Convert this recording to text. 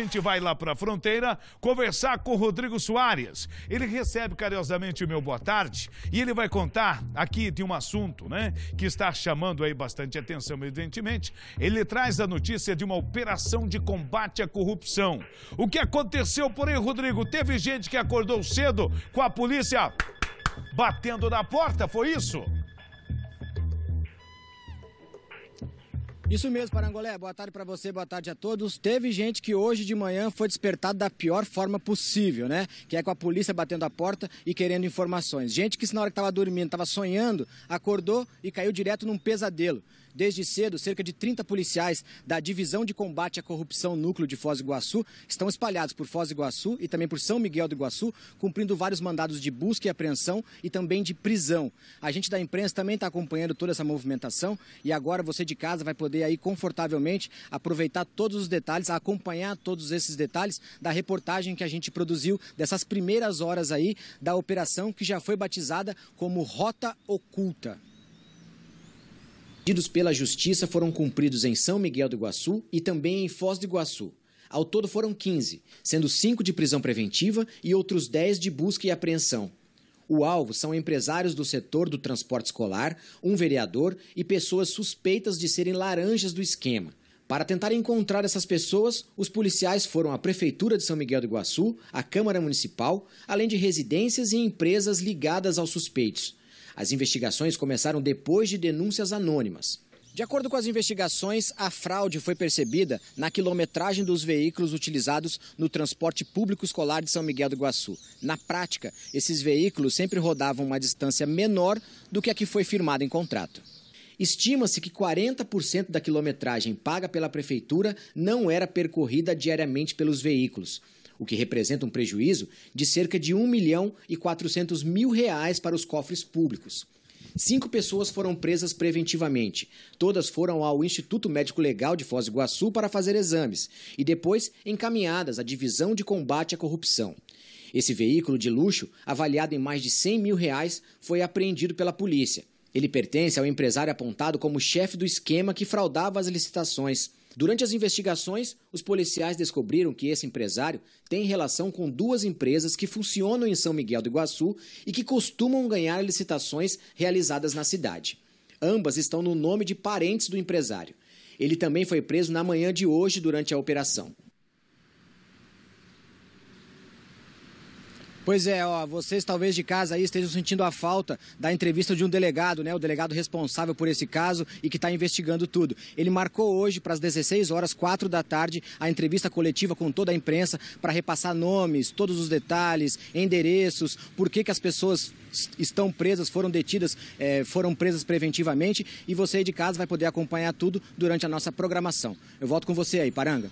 A gente vai lá para a fronteira conversar com o Rodrigo Soares. Ele recebe carinhosamente o meu boa tarde e ele vai contar aqui de um assunto, né, que está chamando aí bastante atenção, evidentemente. Ele traz a notícia de uma operação de combate à corrupção. O que aconteceu, porém, Rodrigo? Teve gente que acordou cedo com a polícia batendo na porta, foi isso? Isso mesmo, Parangolé. Boa tarde para você, boa tarde a todos. Teve gente que hoje de manhã foi despertada da pior forma possível, né? Que é com a polícia batendo a porta e querendo informações. Gente que, na hora que estava dormindo, estava sonhando, acordou e caiu direto num pesadelo. Desde cedo, cerca de 30 policiais da Divisão de Combate à Corrupção Núcleo de Foz do Iguaçu estão espalhados por Foz do Iguaçu e também por São Miguel do Iguaçu, cumprindo vários mandados de busca e apreensão e também de prisão. A gente da imprensa também está acompanhando toda essa movimentação e agora você de casa vai poder aí confortavelmente aproveitar todos os detalhes, acompanhar todos esses detalhes da reportagem que a gente produziu dessas primeiras horas aí da operação que já foi batizada como Rota Oculta pedidos pela Justiça foram cumpridos em São Miguel do Iguaçu e também em Foz do Iguaçu. Ao todo foram 15, sendo 5 de prisão preventiva e outros 10 de busca e apreensão. O alvo são empresários do setor do transporte escolar, um vereador e pessoas suspeitas de serem laranjas do esquema. Para tentar encontrar essas pessoas, os policiais foram à Prefeitura de São Miguel do Iguaçu, à Câmara Municipal, além de residências e empresas ligadas aos suspeitos. As investigações começaram depois de denúncias anônimas. De acordo com as investigações, a fraude foi percebida na quilometragem dos veículos utilizados no transporte público escolar de São Miguel do Iguaçu. Na prática, esses veículos sempre rodavam uma distância menor do que a que foi firmada em contrato. Estima-se que 40% da quilometragem paga pela prefeitura não era percorrida diariamente pelos veículos o que representa um prejuízo de cerca de 1 milhão e 400 mil reais para os cofres públicos. Cinco pessoas foram presas preventivamente. Todas foram ao Instituto Médico Legal de Foz do Iguaçu para fazer exames e depois encaminhadas à Divisão de Combate à Corrupção. Esse veículo de luxo, avaliado em mais de 100 mil reais, foi apreendido pela polícia. Ele pertence ao empresário apontado como chefe do esquema que fraudava as licitações. Durante as investigações, os policiais descobriram que esse empresário tem relação com duas empresas que funcionam em São Miguel do Iguaçu e que costumam ganhar licitações realizadas na cidade. Ambas estão no nome de parentes do empresário. Ele também foi preso na manhã de hoje durante a operação. Pois é, ó, vocês talvez de casa aí estejam sentindo a falta da entrevista de um delegado, né? O delegado responsável por esse caso e que está investigando tudo. Ele marcou hoje para as 16 horas, 4 da tarde, a entrevista coletiva com toda a imprensa para repassar nomes, todos os detalhes, endereços, por que, que as pessoas estão presas, foram detidas, é, foram presas preventivamente. E você aí de casa vai poder acompanhar tudo durante a nossa programação. Eu volto com você aí, Paranga.